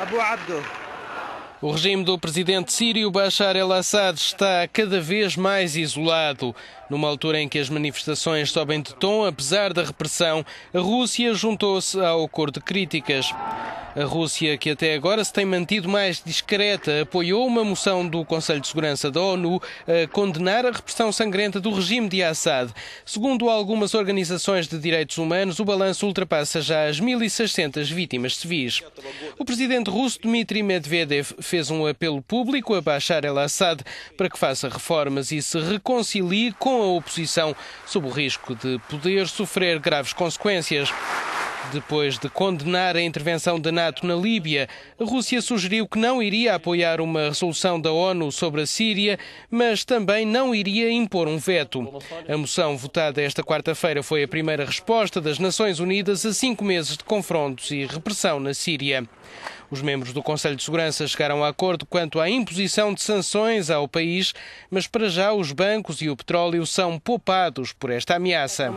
Abu Abdo. O regime do presidente sírio Bashar al-Assad está cada vez mais isolado. Numa altura em que as manifestações sobem de tom, apesar da repressão, a Rússia juntou-se ao coro de críticas. A Rússia, que até agora se tem mantido mais discreta, apoiou uma moção do Conselho de Segurança da ONU a condenar a repressão sangrenta do regime de Assad. Segundo algumas organizações de direitos humanos, o balanço ultrapassa já as 1.600 vítimas civis. O presidente russo Dmitry Medvedev fez um apelo público a Bashar al-Assad para que faça reformas e se reconcilie com a oposição, sob o risco de poder sofrer graves consequências. Depois de condenar a intervenção da NATO na Líbia, a Rússia sugeriu que não iria apoiar uma resolução da ONU sobre a Síria, mas também não iria impor um veto. A moção votada esta quarta-feira foi a primeira resposta das Nações Unidas a cinco meses de confrontos e repressão na Síria. Os membros do Conselho de Segurança chegaram a acordo quanto à imposição de sanções ao país, mas para já os bancos e o petróleo são poupados por esta ameaça.